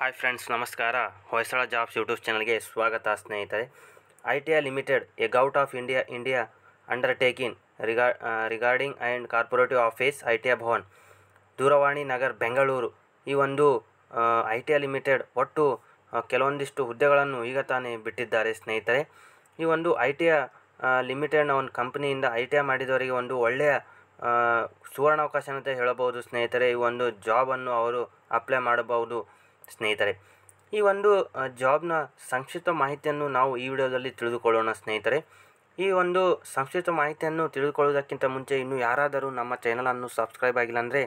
hi friends ನಮಸ್ಕಾರ Hoysala jobs YouTube ಚಾನಲ್ಗೆ ಸ್ವಾಗತ ಸ್ನೇಹಿತರೆ I T I limited a govt of India India undertaking ರಿಗಾ regarding and corporative office I T I Bhavan Doorvani Nagar Bengaluru ಈ ಒಂದು ಐ ಟಿ ಐ ಲಿಮಿಟೆಡ್ ಒಟ್ಟು ಕೆಲವೊಂದಿಷ್ಟು ಹುದ್ದೆಗಳನ್ನು ಈಗ ತಾನೇ ಬಿಟ್ಟಿದ್ದಾರೆ ಸ್ನೇಹಿತರೆ ಈ ಒಂದು ಐ ಟಿ ಐ ಲಿಮಿಟೆಡ್ನ ಒಂದು ಕಂಪ್ನಿಯಿಂದ ಐ ಟಿ ಐ ಮಾಡಿದವರಿಗೆ ಒಂದು ಒಳ್ಳೆಯ ಸುವರ್ಣಾವಕಾಶ ಅಂತ ಹೇಳಬಹುದು ಸ್ನೇಹಿತರೆ ಈ ಒಂದು ಜಾಬನ್ನು ಅವರು ಅಪ್ಲೈ ಮಾಡಬಹುದು ಸ್ನೇಹಿತರೆ ಈ ಒಂದು ಜಾಬ್ನ ಸಂಕ್ಷಿಪ್ತ ಮಾಹಿತಿಯನ್ನು ನಾವು ಈ ವಿಡಿಯೋದಲ್ಲಿ ತಿಳಿದುಕೊಳ್ಳೋಣ ಸ್ನೇಹಿತರೆ ಈ ಒಂದು ಸಂಕ್ಷಿಪ್ತ ಮಾಹಿತಿಯನ್ನು ತಿಳಿದುಕೊಳ್ಳೋದಕ್ಕಿಂತ ಮುಂಚೆ ಇನ್ನೂ ಯಾರಾದರೂ ನಮ್ಮ ಚಾನಲನ್ನು ಸಬ್ಸ್ಕ್ರೈಬ್ ಆಗಿಲ್ಲ ಅಂದರೆ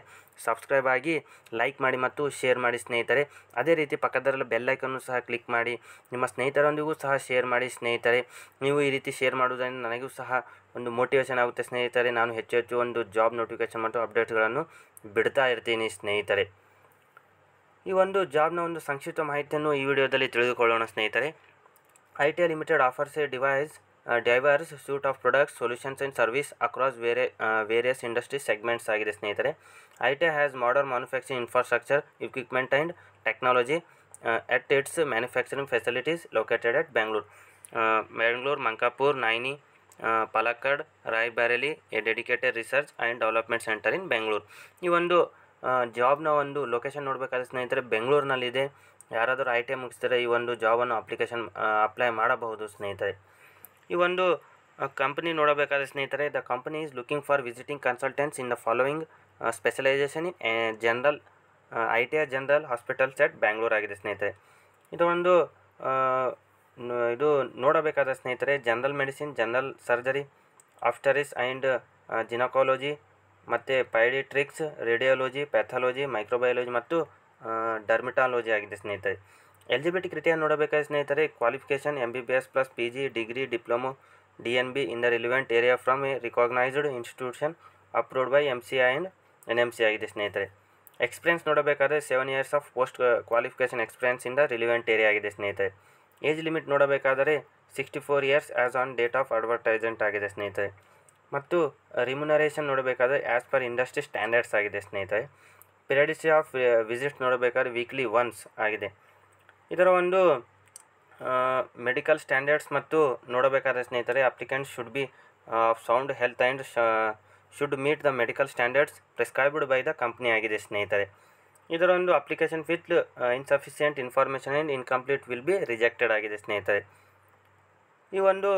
ಸಬ್ಸ್ಕ್ರೈಬ್ ಆಗಿ ಲೈಕ್ ಮಾಡಿ ಮತ್ತು ಶೇರ್ ಮಾಡಿ ಸ್ನೇಹಿತರೆ ಅದೇ ರೀತಿ ಪಕ್ಕದರಲ್ಲಿ ಬೆಲ್ಲೈಕನ್ನು ಸಹ ಕ್ಲಿಕ್ ಮಾಡಿ ನಿಮ್ಮ ಸ್ನೇಹಿತರೊಂದಿಗೂ ಸಹ ಶೇರ್ ಮಾಡಿ ಸ್ನೇಹಿತರೆ ನೀವು ಈ ರೀತಿ ಶೇರ್ ಮಾಡುವುದರಿಂದ ನನಗೂ ಸಹ ಒಂದು ಮೋಟಿವೇಶನ್ ಆಗುತ್ತೆ ಸ್ನೇಹಿತರೆ ನಾನು ಹೆಚ್ಚು ಹೆಚ್ಚು ಒಂದು ಜಾಬ್ ನೋಟಿಫಿಕೇಷನ್ ಮತ್ತು ಅಪ್ಡೇಟ್ಗಳನ್ನು ಬಿಡ್ತಾ ಇರ್ತೀನಿ ಸ್ನೇಹಿತರೆ ಈ ಒಂದು ಜಾಬ್ನ ಒಂದು ಸಂಕ್ಷಿಪ್ತ ಮಾಹಿತಿಯನ್ನು ಈ ವಿಡಿಯೋದಲ್ಲಿ ತಿಳಿದುಕೊಳ್ಳೋಣ ಸ್ನೇಹಿತರೆ I T limited offers a device diverse suite of products solutions and service across ವೇರೆ ವೇರಿಯಸ್ ಇಂಡಸ್ಟ್ರಿ ಸೆಗ್ಮೆಂಟ್ಸ್ ಆಗಿದೆ ಸ್ನೇಹಿತರೆ I T has modern manufacturing infrastructure equipment and technology at its manufacturing facilities located at Bangalore Bangalore Mankapur Naini Palakkad Bareilly a dedicated research and development centre in Bengaluru ಈ ಒಂದು ಜಾಬ್ನ ಒಂದು location ನೋಡಬೇಕಾದ್ರೆ ಸ್ನೇಹಿತರೆ ಬೆಂಗಳೂರಿನಲ್ಲಿದೆ ಯಾರಾದರೂ ಐ ಟಿ ಐ ಮುಗಿಸಿದರೆ ಈ ಒಂದು ಜಾಬನ್ನು ಅಪ್ಲಿಕೇಶನ್ ಅಪ್ಲೈ ಮಾಡಬಹುದು ಸ್ನೇಹಿತರೆ ಈ ಒಂದು ಕಂಪನಿ ನೋಡಬೇಕಾದ್ರೆ ಸ್ನೇಹಿತರೆ the company is looking for visiting consultants in the following specialization in general I T I general hospitals set Bangalore ಆಗಿದೆ ಸ್ನೇಹಿತರೆ ಇದು ಒಂದು ಇದು ನೋಡಬೇಕಾದ ಸ್ನೇಹಿತರೆ general medicine general surgery obstetrics and gynaecology ಮತ್ತೆ paediatrics radiology pathology microbiology ಮತ್ತು dermatology ಆಗಿದೆ ಸ್ನೇಹಿತರೆ एलिಜಿಬിലിಟಿ ಕ್ರೈಟೇರಿಯಾ ನೋಡಬೇಕಾದರೆ qualification MBBS plus PG degree diploma DNB in the relevant area from a recognised institution approved by MCI and ಎನ್एमसी ಆಗಿದೆ ಸ್ನೇಹಿತರೆ experience ನೋಡಬೇಕಾದರೆ 7 years of post qualification experience in the relevant area ಆಗಿದೆ ಸ್ನೇಹಿತರೆ age limit ನೋಡಬೇಕಾದರೆ 64 years as on date of advertisement ಆಗಿದೆ ಸ್ನೇಹಿತರೆ ಮತ್ತು ರಿಮ್ಯುನರೇಷನ್ ನೋಡಬೇಕಾದ್ರೆ ಆ್ಯಸ್ ಪರ್ ಇಂಡಸ್ಟ್ರಿ ಸ್ಟ್ಯಾಂಡರ್ಡ್ಸ್ ಆಗಿದೆ ಸ್ನೇಹಿತರೆ ಪಿರಿಯಡಿಸಿ ಆಫ್ ವಿಸಿಟ್ಸ್ ನೋಡಬೇಕಾದ್ರೆ ವೀಕ್ಲಿ ಒನ್ಸ್ ಆಗಿದೆ ಇದರ ಒಂದು ಮೆಡಿಕಲ್ ಸ್ಟ್ಯಾಂಡರ್ಡ್ಸ್ ಮತ್ತು ನೋಡಬೇಕಾದ್ರೆ ಸ್ನೇಹಿತರೆ applicant should be of sound health and should meet the medical standards prescribed by the company ಆಗಿದೆ ಸ್ನೇಹಿತರೆ ಇದರ ಒಂದು application with insufficient information and incomplete will be rejected ಆಗಿದೆ ಸ್ನೇಹಿತರೆ ಈ ಒಂದು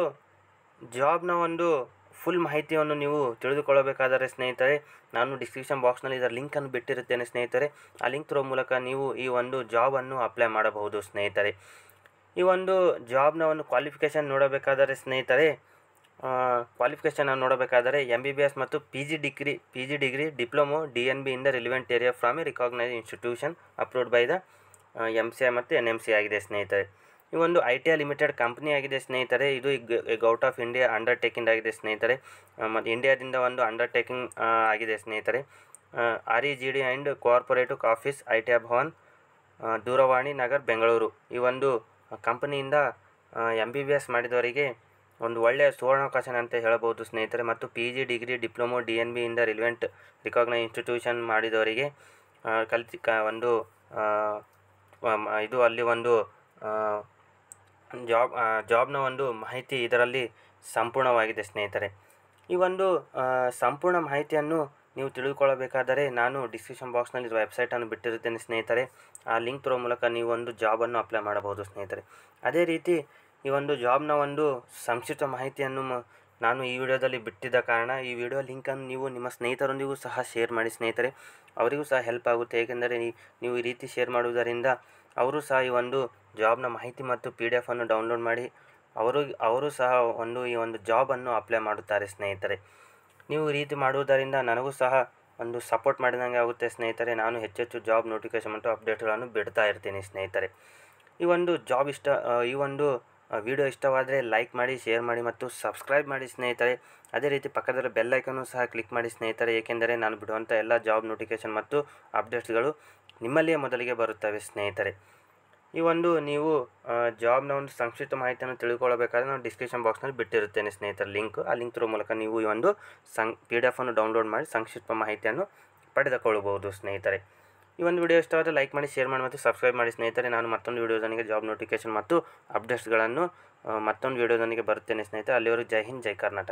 ಜಾಬ್ನ ಒಂದು ಫುಲ್ ಮಾಹಿತಿಯನ್ನು ನೀವು ತಿಳಿದುಕೊಳ್ಳಬೇಕಾದರೆ ಸ್ನೇಹಿತರೆ ನಾನು ಡಿಸ್ಕ್ರಿಪ್ಷನ್ ಬಾಕ್ಸ್ನಲ್ಲಿ ಇದರ ಲಿಂಕನ್ನು ಬಿಟ್ಟಿರುತ್ತೇನೆ ಸ್ನೇಹಿತರೆ ಆ ಲಿಂಕ್ ತರೋ ಮೂಲಕ ನೀವು ಈ ಒಂದು ಜಾಬನ್ನು ಅಪ್ಲೈ ಮಾಡಬಹುದು ಸ್ನೇಹಿತರೆ ಈ ಒಂದು ಜಾಬ್ನ ಒಂದು ಕ್ವಾಲಿಫಿಕೇಷನ್ ನೋಡಬೇಕಾದರೆ ಸ್ನೇಹಿತರೆ ಕ್ವಾಲಿಫಿಕೇಷನ್ ನೋಡಬೇಕಾದರೆ ಎಮ್ ಬಿ ಬಿ ಎಸ್ ಮತ್ತು P G degree P G degree diploma D N B ಇಂದ relevant area from a recognise institution approved by the M C I ಮತ್ತು ಎನ್ ಎಮ್ ಸಿ ಆಗಿದೆ ಸ್ನೇಹಿತರೆ ಈ ಒಂದು ಐ ಟಿ ಲಿಮಿಟೆಡ್ ಕಂಪ್ನಿ ಆಗಿದೆ ಸ್ನೇಹಿತರೆ ಇದು ಗೌಟ್ ಆಫ್ ಇಂಡಿಯಾ ಅಂಡರ್ಟೇಕಿಂಗ್ ಆಗಿದೆ ಸ್ನೇಹಿತರೆ ಮತ್ತು ಇಂಡಿಯಾದಿಂದ ಒಂದು ಅಂಡರ್ಟೇಕಿಂಗ್ ಆಗಿದೆ ಸ್ನೇಹಿತರೆ R E G D and cooperative office I T Bhavan Doorvani Nagar Bengaluru ಈ ಒಂದು ಕಂಪನಿಯಿಂದ ಎಮ್ ಬಿ ಬಿ ಎಸ್ ಮಾಡಿದವರಿಗೆ ಒಂದು ಒಳ್ಳೆಯ ಸುವರ್ಣಾವಕಾಶ ಅಂತ ಹೇಳಬಹುದು ಸ್ನೇಹಿತರೆ ಮತ್ತು P G degree diploma D N ಬಿಯಿಂದ ರಿಲೆವೆಂಟ್ ರಿಕಾಗ್ನೈ ಇನ್ಸ್ಟಿಟ್ಯೂಷನ್ ಮಾಡಿದವರಿಗೆ ಕಲ್ತಿ ಕ ಒಂದು ಇದು ಅಲ್ಲಿ ಒಂದು ಜಾಬ್ ಜಾಬ್ನ ಒಂದು ಮಾಹಿತಿ ಇದರಲ್ಲಿ ಸಂಪೂರ್ಣವಾಗಿದೆ ಸ್ನೇಹಿತರೆ ಈ ಒಂದು ಸಂಪೂರ್ಣ ಮಾಹಿತಿಯನ್ನು ನೀವು ತಿಳಿದುಕೊಳ್ಳಬೇಕಾದರೆ ನಾನು ಡಿಸ್ಕ್ರಿಪ್ಷನ್ ಬಾಕ್ಸ್ನಲ್ಲಿರುವ ವೆಬ್ಸೈಟನ್ನು ಬಿಟ್ಟಿರುತ್ತೇನೆ ಸ್ನೇಹಿತರೆ ಆ ಲಿಂಕ್ ತರೋ ಮೂಲಕ ನೀವು ಒಂದು ಜಾಬನ್ನು ಅಪ್ಲೈ ಮಾಡಬಹುದು ಸ್ನೇಹಿತರೆ ಅದೇ ರೀತಿ ಈ ಒಂದು ಜಾಬ್ನ ಒಂದು ಸಂಕ್ಷಿಪ್ತ ಮಾಹಿತಿಯನ್ನು ನಾನು ಈ ವಿಡಿಯೋದಲ್ಲಿ ಬಿಟ್ಟಿದ್ದ ಕಾರಣ ಈ ವಿಡಿಯೋ ಲಿಂಕನ್ನು ನೀವು ನಿಮ್ಮ ಸ್ನೇಹಿತರೊಂದಿಗೂ ಸಹ ಶೇರ್ ಮಾಡಿ ಸ್ನೇಹಿತರೆ ಅವರಿಗೂ ಸಹ ಹೆಲ್ಪ್ ಆಗುತ್ತೆ ಏಕೆಂದರೆ ನೀವು ಈ ರೀತಿ ಶೇರ್ ಮಾಡುವುದರಿಂದ ಅವರು ಸಹ ಈ ಒಂದು ಜಾಬ್ನ ಮಾಹಿತಿ ಮತ್ತು ಪಿ ಡಿ ಎಫನ್ನು ಡೌನ್ಲೋಡ್ ಮಾಡಿ ಅವರು ಅವರು ಸಹ ಒಂದು ಈ ಒಂದು ಜಾಬನ್ನು ಅಪ್ಲೈ ಮಾಡುತ್ತಾರೆ ಸ್ನೇಹಿತರೆ ನೀವು ಈ ರೀತಿ ಮಾಡುವುದರಿಂದ ನನಗೂ ಸಹ ಒಂದು ಸಪೋರ್ಟ್ ಮಾಡಿದಂಗೆ ಆಗುತ್ತೆ ಸ್ನೇಹಿತರೆ ನಾನು ಹೆಚ್ಚೆಚ್ಚು ಜಾಬ್ ನೋಟಿಫಿಕೇಶನ್ ಮತ್ತು ಅಪ್ಡೇಟ್ಗಳನ್ನು ಬಿಡ್ತಾ ಇರ್ತೀನಿ ಸ್ನೇಹಿತರೆ ಈ ಒಂದು ಜಾಬ್ ಇಷ್ಟ ಈ ಒಂದು ವಿಡಿಯೋ ಇಷ್ಟವಾದರೆ ಲೈಕ್ ಮಾಡಿ ಶೇರ್ ಮಾಡಿ ಮತ್ತು ಸಬ್ಸ್ಕ್ರೈಬ್ ಮಾಡಿ ಸ್ನೇಹಿತರೆ ಅದೇ ರೀತಿ ಪಕ್ಕದಲ್ಲಿ ಬೆಲ್ಲೈಕನ್ನು ಸಹ ಕ್ಲಿಕ್ ಮಾಡಿ ಸ್ನೇಹಿತರೆ ಏಕೆಂದರೆ ನಾನು ಬಿಡುವಂಥ ಎಲ್ಲ ಜಾಬ್ ನೋಟಿಫಿಕೇಶನ್ ಮತ್ತು ಅಪ್ಡೇಟ್ಸ್ಗಳು ನಿಮ್ಮಲ್ಲಿಯೇ ಮೊದಲಿಗೆ ಬರುತ್ತವೆ ಸ್ನೇಹಿತರೆ ಈ ಒಂದು ನೀವು ಜಾಬ್ನ ಒಂದು ಸಂಕ್ಷಿಪ್ತ ಮಾಹಿತಿಯನ್ನು ತಿಳ್ಕೊಳ್ಳಬೇಕಾದ್ರೆ ನಾನು ಡಿಸ್ಕ್ರಿಪ್ಷನ್ ಬಾಕ್ಸ್ನಲ್ಲಿ ಬಿಟ್ಟಿರುತ್ತೇನೆ ಸ್ನೇಹಿತರ ಲಿಂಕ್ ಆ ಲಿಂಕ್ ತ್ರೂ ಮೂಲಕ ನೀವು ಈ ಒಂದು ಸಂ ಪಿ ಡಿ ಎಫನ್ನು ಡೌನ್ಲೋಡ್ ಮಾಡಿ ಸಂಕ್ಷಿಪ್ತ ಮಾಹಿತಿಯನ್ನು ಪಡೆದುಕೊಳ್ಳಬಹುದು ಸ್ನೇಹಿತರೆ ಈ ಒಂದು ವಿಡಿಯೋ ಇಷ್ಟವಾದರೆ ಲೈಕ್ ಮಾಡಿ ಶೇರ್ ಮಾಡಿ ಮತ್ತು ಸಬ್ಸ್ಕ್ರೈಬ್ ಮಾಡಿ ಸ್ನೇಹಿತರೆ ನಾನು ಮತ್ತೊಂದು ವೀಡಿಯೋದೊಂದಿಗೆ ಜಾಬ್ ನೋಟಿಫಿಕೇಶನ್ ಮತ್ತು ಅಪ್ಡೇಟ್ಸ್ಗಳನ್ನು ಮತ್ತೊಂದು ವೀಡಿಯೋದೊಂದಿಗೆ ಬರುತ್ತೇನೆ ಸ್ನೇಹಿತರೆ ಅಲ್ಲಿವರೆಗೂ ಜೈ ಹಿಂದ್ ಜೈ ಕರ್ನಾಟಕ